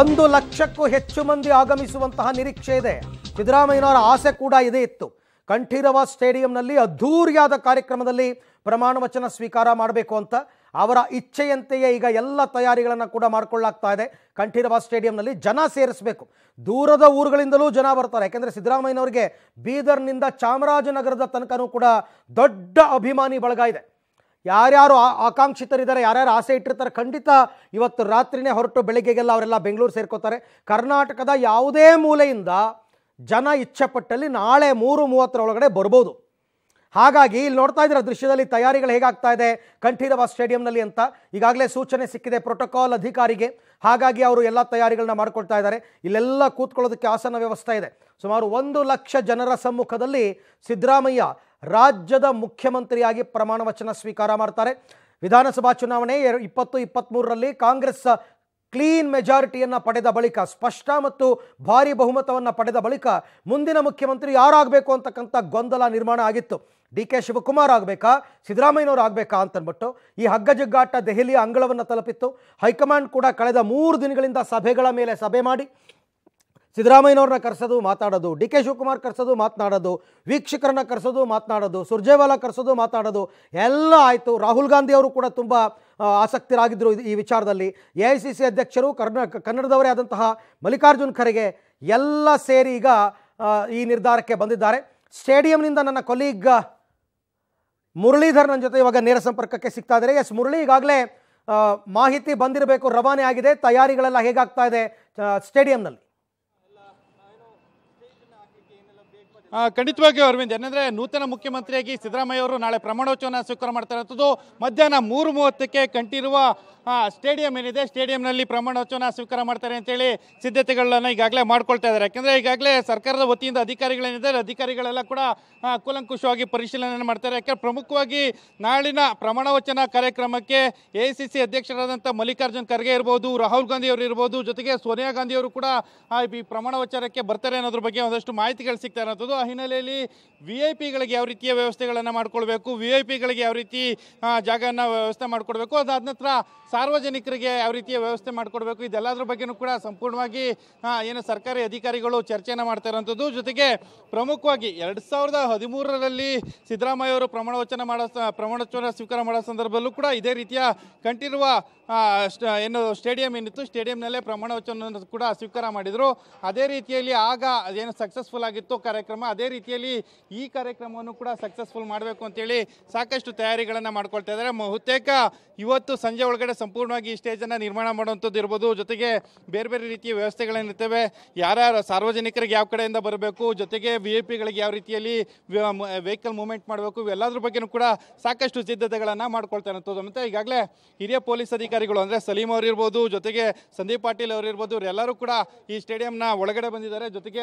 ಒಂದು ಲಕ್ಷಕ್ಕೂ ಹೆಚ್ಚು ಮಂದಿ ಆಗಮಿಸುವಂತಹ ನಿರೀಕ್ಷೆ ಇದೆ ಸಿದ್ದರಾಮಯ್ಯನವರ ಆಸೆ ಕೂಡ ಇದೇ ಇತ್ತು ಕಂಠೀರವ ಸ್ಟೇಡಿಯಂನಲ್ಲಿ ಅದ್ಧೂರಿಯಾದ ಕಾರ್ಯಕ್ರಮದಲ್ಲಿ ಪ್ರಮಾಣ ವಚನ ಸ್ವೀಕಾರ ಮಾಡಬೇಕು ಅಂತ ಅವರ ಇಚ್ಛೆಯಂತೆಯೇ ಈಗ ಎಲ್ಲ ತಯಾರಿಗಳನ್ನು ಕೂಡ ಮಾಡಿಕೊಳ್ಳಾಗ್ತಾ ಇದೆ ಕಂಠೀರವ ಸ್ಟೇಡಿಯಂನಲ್ಲಿ ಜನ ಸೇರಿಸಬೇಕು ದೂರದ ಊರುಗಳಿಂದಲೂ ಜನ ಬರ್ತಾರೆ ಯಾಕೆಂದರೆ ಸಿದ್ದರಾಮಯ್ಯನವರಿಗೆ ಬೀದರ್ನಿಂದ ಚಾಮರಾಜನಗರದ ತನಕನೂ ಕೂಡ ದೊಡ್ಡ ಅಭಿಮಾನಿ ಬಳಗ ಇದೆ ಯಾರ್ಯಾರು ಆಕಾಂಕ್ಷಿತರಿದ್ದಾರೆ ಯಾರ್ಯಾರು ಆಸೆ ಇಟ್ಟಿರ್ತಾರೆ ಖಂಡಿತ ಇವತ್ತು ರಾತ್ರಿನೇ ಹೊರಟು ಬೆಳಗ್ಗೆಗೆಲ್ಲ ಅವರೆಲ್ಲ ಬೆಂಗಳೂರು ಸೇರ್ಕೋತಾರೆ ಕರ್ನಾಟಕದ ಯಾವುದೇ ಮೂಲೆಯಿಂದ ಜನ ಇಚ್ಛೆಪಟ್ಟಲ್ಲಿ ನಾಳೆ ಮೂರು ಒಳಗಡೆ ಬರ್ಬೋದು ಹಾಗಾಗಿ ಇಲ್ಲಿ ನೋಡ್ತಾ ಇದ್ದೀರ ದೃಶ್ಯದಲ್ಲಿ ತಯಾರಿಗಳು ಹೇಗಾಗ್ತಾ ಇದೆ ಕಂಠೀರವ ಸ್ಟೇಡಿಯಂನಲ್ಲಿ ಅಂತ ಈಗಾಗಲೇ ಸೂಚನೆ ಸಿಕ್ಕಿದೆ ಪ್ರೋಟೋಕಾಲ್ ಅಧಿಕಾರಿಗೆ ಹಾಗಾಗಿ ಅವರು ಎಲ್ಲ ತಯಾರಿಗಳನ್ನ ಮಾಡ್ಕೊಳ್ತಾ ಇದ್ದಾರೆ ಇಲ್ಲೆಲ್ಲ ಕೂತ್ಕೊಳ್ಳೋದಕ್ಕೆ ಆಸನ ವ್ಯವಸ್ಥೆ ಇದೆ ಸುಮಾರು ಒಂದು ಲಕ್ಷ ಜನರ ಸಮ್ಮುಖದಲ್ಲಿ ಸಿದ್ದರಾಮಯ್ಯ ರಾಜ್ಯದ ಮುಖ್ಯಮಂತ್ರಿಯಾಗಿ ಪ್ರಮಾಣ ವಚನ ಸ್ವೀಕಾರ ಮಾಡ್ತಾರೆ ವಿಧಾನಸಭಾ ಚುನಾವಣೆ ಇಪ್ಪತ್ತು ಇಪ್ಪತ್ತ್ಮೂರರಲ್ಲಿ ಕಾಂಗ್ರೆಸ್ ಕ್ಲೀನ್ ಮೆಜಾರಿಟಿಯನ್ನು ಪಡೆದ ಬಳಿಕ ಸ್ಪಷ್ಟ ಮತ್ತು ಭಾರಿ ಬಹುಮತವನ್ನು ಪಡೆದ ಬಳಿಕ ಮುಂದಿನ ಮುಖ್ಯಮಂತ್ರಿ ಯಾರಾಗಬೇಕು ಅಂತಕ್ಕಂಥ ಗೊಂದಲ ನಿರ್ಮಾಣ ಆಗಿತ್ತು ಡಿ ಕೆ ಶಿವಕುಮಾರ್ ಆಗಬೇಕಾ ಸಿದ್ದರಾಮಯ್ಯನವರು ಆಗಬೇಕಾ ಅಂತನ್ಬಿಟ್ಟು ಈ ಹಗ್ಗಜಗ್ಗಾಟ ದೆಹಲಿಯ ಅಂಗಳವನ್ನು ತಲುಪಿತ್ತು ಹೈಕಮಾಂಡ್ ಕೂಡ ಕಳೆದ ಮೂರು ದಿನಗಳಿಂದ ಸಭೆಗಳ ಮೇಲೆ ಸಭೆ ಮಾಡಿ ಸಿದ್ದರಾಮಯ್ಯನವ್ರನ್ನ ಕರೆಸೋದು ಮಾತಾಡೋದು ಡಿ ಕೆ ಶಿವಕುಮಾರ್ ಕರೆಸೋದು ಮಾತನಾಡೋದು ವೀಕ್ಷಕರನ್ನ ಕರೆಸೋದು ಮಾತನಾಡೋದು ಸುರ್ಜೇವಾಲಾ ಕರೆಸೋದು ಮಾತಾಡೋದು ಎಲ್ಲ ಆಯಿತು ರಾಹುಲ್ ಗಾಂಧಿ ಅವರು ಕೂಡ ತುಂಬ ಆಸಕ್ತಿರಾಗಿದ್ದರು ಈ ವಿಚಾರದಲ್ಲಿ ಎ ಐ ಸಿ ಸಿ ಅಧ್ಯಕ್ಷರು ಕರ್ನಾ ಕನ್ನಡದವರೇ ಆದಂತಹ ಮಲ್ಲಿಕಾರ್ಜುನ್ ಖರ್ಗೆ ಎಲ್ಲ ಸೇರಿ ಈಗ ಈ ನಿರ್ಧಾರಕ್ಕೆ ಬಂದಿದ್ದಾರೆ ಸ್ಟೇಡಿಯಂನಿಂದ ನನ್ನ ಕೊಲೀಗ್ ಮುರಳೀಧರ್ ನನ್ನ ಜೊತೆ ಇವಾಗ ನೇರ ಸಂಪರ್ಕಕ್ಕೆ ಸಿಗ್ತಾ ಇದ್ದಾರೆ ಎಸ್ ಮುರಳಿ ಈಗಾಗಲೇ ಮಾಹಿತಿ ಬಂದಿರಬೇಕು ರವಾನೆ ಆಗಿದೆ ತಯಾರಿಗಳೆಲ್ಲ ಹೇಗಾಗ್ತಾ ಇದೆ ಸ್ಟೇಡಿಯಂನಲ್ಲಿ ಖಂಡಿತವಾಗಿಯೂ ಅರವಿಂದ್ ಏನಂದ್ರೆ ನೂತನ ಮುಖ್ಯಮಂತ್ರಿಯಾಗಿ ಸಿದ್ದರಾಮಯ್ಯ ಅವರು ನಾಳೆ ವಚನ ಸ್ವೀಕಾರ ಮಾಡ್ತಾರಂಥದ್ದು ಮಧ್ಯಾಹ್ನ ಮೂರು ಮೂವತ್ತಕ್ಕೆ ಕಂಟಿರುವ ಸ್ಟೇಡಿಯಂ ಏನಿದೆ ಸ್ಟೇಡಿಯಂನಲ್ಲಿ ಪ್ರಮಾಣ ವಚನ ಸ್ವೀಕಾರ ಮಾಡ್ತಾರೆ ಅಂತೇಳಿ ಸಿದ್ಧತೆಗಳನ್ನು ಈಗಾಗಲೇ ಮಾಡ್ಕೊಳ್ತಾ ಇದ್ದಾರೆ ಯಾಕೆಂದರೆ ಈಗಾಗಲೇ ಸರ್ಕಾರದ ವತಿಯಿಂದ ಅಧಿಕಾರಿಗಳೇನಿದ್ದಾರೆ ಅಧಿಕಾರಿಗಳೆಲ್ಲ ಕೂಡ ಕೂಲಂಕುಷವಾಗಿ ಪರಿಶೀಲನೆ ಮಾಡ್ತಾರೆ ಯಾಕೆ ಪ್ರಮುಖವಾಗಿ ನಾಳಿನ ಪ್ರಮಾಣವಚನ ಕಾರ್ಯಕ್ರಮಕ್ಕೆ ಎ ಸಿ ಸಿ ಅಧ್ಯಕ್ಷರಾದಂಥ ಮಲ್ಲಿಕಾರ್ಜುನ್ ಖರ್ಗೆ ಇರ್ಬೋದು ರಾಹುಲ್ ಗಾಂಧಿ ಅವರು ಇರ್ಬೋದು ಜೊತೆಗೆ ಸೋನಿಯಾ ಗಾಂಧಿ ಅವರು ಕೂಡ ಈ ಪ್ರಮಾಣ ವಚನಕ್ಕೆ ಬರ್ತಾರೆ ಅನ್ನೋದ್ರ ಬಗ್ಗೆ ಒಂದಷ್ಟು ಮಾಹಿತಿಗಳು ಸಿಗ್ತಾ ಇರೋದು ಹಿನ್ನೆಲೆಯಲ್ಲಿ ವಿ ಐ ಪಿಗಳಿಗೆ ಯಾವ ರೀತಿಯ ವ್ಯವಸ್ಥೆಗಳನ್ನು ಮಾಡಿಕೊಳ್ಬೇಕು ವಿ ಐ ಪಿಗಳಿಗೆ ಯಾವ ರೀತಿ ಜಾಗವನ್ನು ವ್ಯವಸ್ಥೆ ಮಾಡಿಕೊಡ್ಬೇಕು ಅದಾದ ನಂತರ ಸಾರ್ವಜನಿಕರಿಗೆ ಯಾವ ರೀತಿಯ ವ್ಯವಸ್ಥೆ ಮಾಡಿಕೊಡ್ಬೇಕು ಇದೆಲ್ಲದರ ಬಗ್ಗೆನೂ ಕೂಡ ಸಂಪೂರ್ಣವಾಗಿ ಏನು ಸರ್ಕಾರಿ ಅಧಿಕಾರಿಗಳು ಚರ್ಚೆಯನ್ನು ಮಾಡ್ತಾ ಇರೋಂಥದ್ದು ಜೊತೆಗೆ ಪ್ರಮುಖವಾಗಿ ಎರಡು ಸಾವಿರದ ಹದಿಮೂರರಲ್ಲಿ ಸಿದ್ದರಾಮಯ್ಯ ಅವರು ಪ್ರಮಾಣವಚನ ಮಾಡೋ ಪ್ರಮಾಣವಚನ ಸ್ವೀಕಾರ ಮಾಡೋ ಸಂದರ್ಭದಲ್ಲೂ ಕೂಡ ಇದೇ ರೀತಿಯ ಕಂಠಿರುವ ಏನು ಸ್ಟೇಡಿಯಂ ಏನಿತ್ತು ಸ್ಟೇಡಿಯಂನಲ್ಲೇ ವಚನ ಕೂಡ ಸ್ವೀಕಾರ ಮಾಡಿದರು ಅದೇ ರೀತಿಯಲ್ಲಿ ಆಗ ಏನು ಸಕ್ಸಸ್ಫುಲ್ ಆಗಿತ್ತು ಕಾರ್ಯಕ್ರಮ ಅದೇ ರೀತಿಯಲ್ಲಿ ಈ ಕಾರ್ಯಕ್ರಮವನ್ನು ಕೂಡ ಸಕ್ಸಸ್ಫುಲ್ ಮಾಡಬೇಕು ಅಂತೇಳಿ ಸಾಕಷ್ಟು ತಯಾರಿಗಳನ್ನು ಮಾಡ್ಕೊಳ್ತಾ ಇದ್ದಾರೆ ಬಹುತೇಕ ಇವತ್ತು ಸಂಜೆ ಒಳಗಡೆ ಸಂಪೂರ್ಣವಾಗಿ ಈ ಸ್ಟೇಜನ್ನು ನಿರ್ಮಾಣ ಮಾಡುವಂಥದ್ದು ಇರ್ಬೋದು ಜೊತೆಗೆ ಬೇರೆ ಬೇರೆ ರೀತಿಯ ವ್ಯವಸ್ಥೆಗಳೇನಿರ್ತವೆ ಯಾರ್ಯಾರು ಸಾರ್ವಜನಿಕರಿಗೆ ಯಾವ ಕಡೆಯಿಂದ ಬರಬೇಕು ಜೊತೆಗೆ ವಿ ಎ ಪಿಗಳಿಗೆ ಯಾವ ರೀತಿಯಲ್ಲಿ ವೆಹಿಕಲ್ ಮೂವ್ಮೆಂಟ್ ಮಾಡಬೇಕು ಇವೆಲ್ಲದ್ರ ಬಗ್ಗೆಯೂ ಕೂಡ ಸಾಕಷ್ಟು ಸಿದ್ಧತೆಗಳನ್ನು ಮಾಡ್ಕೊಳ್ತಾ ಇರೋಂಥದ್ದು ಮತ್ತು ಈಗಾಗಲೇ ಹಿರಿಯ ಪೊಲೀಸ್ ಅಧಿಕಾರಿಗಳು ಅಂದರೆ ಸಲೀಂ ಅವರಿರ್ಬೋದು ಜೊತೆಗೆ ಸಂದೀಪ್ ಪಾಟೀಲ್ ಅವರಿರ್ಬೋದು ಇವರೆಲ್ಲರೂ ಕೂಡ ಈ ಸ್ಟೇಡಿಯಂನ ಒಳಗಡೆ ಬಂದಿದ್ದಾರೆ ಜೊತೆಗೆ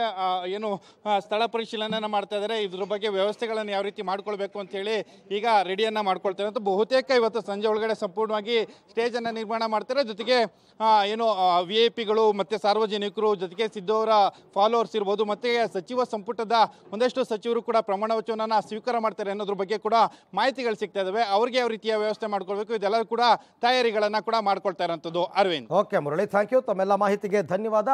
ಏನು ಸ್ಥಳ ಪರಿಶೀಲನೆಯನ್ನು ಮಾಡ್ತಾ ಇದ್ದಾರೆ ಇದ್ರ ಬಗ್ಗೆ ವ್ಯವಸ್ಥೆಗಳನ್ನು ಯಾವ ರೀತಿ ಮಾಡ್ಕೊಳ್ಬೇಕು ಅಂತೇಳಿ ಈಗ ರೆಡಿಯನ್ನು ಮಾಡ್ಕೊಳ್ತಾರೆ ಅಂತ ಬಹುತೇಕ ಇವತ್ತು ಸಂಜೆ ಒಳಗಡೆ ಸಂಪೂರ್ಣವಾಗಿ ಸ್ಟೇಜನ್ನು ನಿರ್ಮಾಣ ಮಾಡ್ತಾರೆ ಜೊತೆಗೆ ಏನು ವಿ ಐ ಪಿಗಳು ಮತ್ತು ಸಾರ್ವಜನಿಕರು ಜೊತೆಗೆ ಸಿದ್ದು ಅವರ ಫಾಲೋವರ್ಸ್ ಇರ್ಬೋದು ಮತ್ತು ಸಚಿವ ಸಂಪುಟದ ಒಂದಷ್ಟು ಸಚಿವರು ಕೂಡ ಪ್ರಮಾಣ ವಚನವನ್ನು ಸ್ವೀಕಾರ ಮಾಡ್ತಾರೆ ಅನ್ನೋದ್ರ ಬಗ್ಗೆ ಕೂಡ ಮಾಹಿತಿಗಳು ಸಿಗ್ತಾ ಇದಾವೆ ಅವ್ರಿಗೆ ಯಾವ ರೀತಿಯ ವ್ಯವಸ್ಥೆ ಮಾಡ್ಕೊಳ್ಬೇಕು ಇದೆಲ್ಲರೂ ಕೂಡ ತಯಾರಿಗಳನ್ನು ಕೂಡ ಮಾಡ್ಕೊಳ್ತಾ ಇರೋಂಥದ್ದು Arvind okay Murali thank you ತಮ್ಮೆಲ್ಲ ಮಾಹಿತಿಗೆ ಧನ್ಯವಾದ